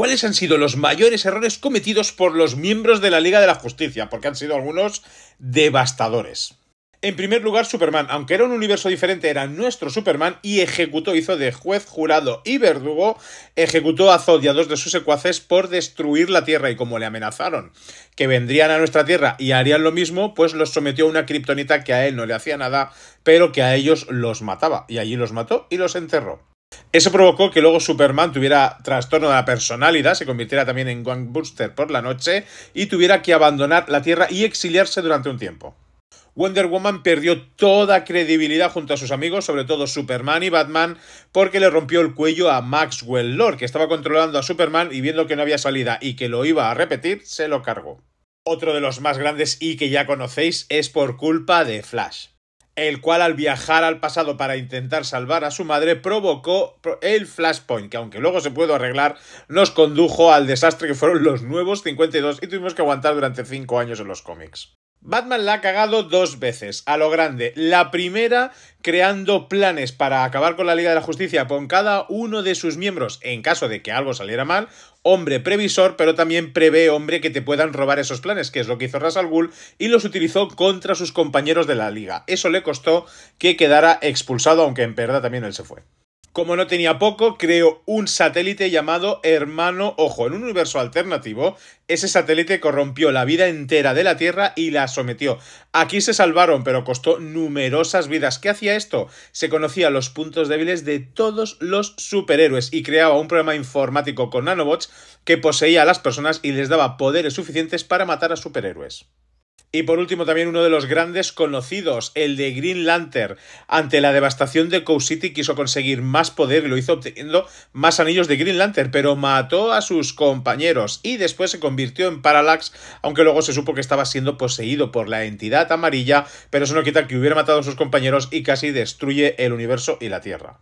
cuáles han sido los mayores errores cometidos por los miembros de la Liga de la Justicia, porque han sido algunos devastadores. En primer lugar, Superman, aunque era un universo diferente, era nuestro Superman y ejecutó, hizo de juez, jurado y verdugo, ejecutó a Zod y a dos de sus secuaces por destruir la Tierra y como le amenazaron que vendrían a nuestra Tierra y harían lo mismo, pues los sometió a una kriptonita que a él no le hacía nada, pero que a ellos los mataba. Y allí los mató y los enterró. Eso provocó que luego Superman tuviera trastorno de la personalidad, se convirtiera también en Gangbuster por la noche y tuviera que abandonar la Tierra y exiliarse durante un tiempo. Wonder Woman perdió toda credibilidad junto a sus amigos, sobre todo Superman y Batman, porque le rompió el cuello a Maxwell Lord, que estaba controlando a Superman y viendo que no había salida y que lo iba a repetir, se lo cargó. Otro de los más grandes y que ya conocéis es por culpa de Flash el cual al viajar al pasado para intentar salvar a su madre provocó el flashpoint, que aunque luego se pudo arreglar, nos condujo al desastre que fueron los nuevos 52 y tuvimos que aguantar durante 5 años en los cómics. Batman la ha cagado dos veces, a lo grande. La primera, creando planes para acabar con la Liga de la Justicia con cada uno de sus miembros en caso de que algo saliera mal. Hombre previsor, pero también prevé, hombre, que te puedan robar esos planes, que es lo que hizo Ras al Ghul, y los utilizó contra sus compañeros de la Liga. Eso le costó que quedara expulsado, aunque en verdad también él se fue. Como no tenía poco, creó un satélite llamado Hermano Ojo. En un universo alternativo, ese satélite corrompió la vida entera de la Tierra y la sometió. Aquí se salvaron, pero costó numerosas vidas. ¿Qué hacía esto? Se conocía los puntos débiles de todos los superhéroes y creaba un programa informático con nanobots que poseía a las personas y les daba poderes suficientes para matar a superhéroes. Y por último, también uno de los grandes conocidos, el de Green Lantern. Ante la devastación de Cow City quiso conseguir más poder y lo hizo obteniendo más anillos de Green Lantern, pero mató a sus compañeros y después se convirtió en Parallax, aunque luego se supo que estaba siendo poseído por la entidad amarilla, pero eso no quita que hubiera matado a sus compañeros y casi destruye el universo y la Tierra.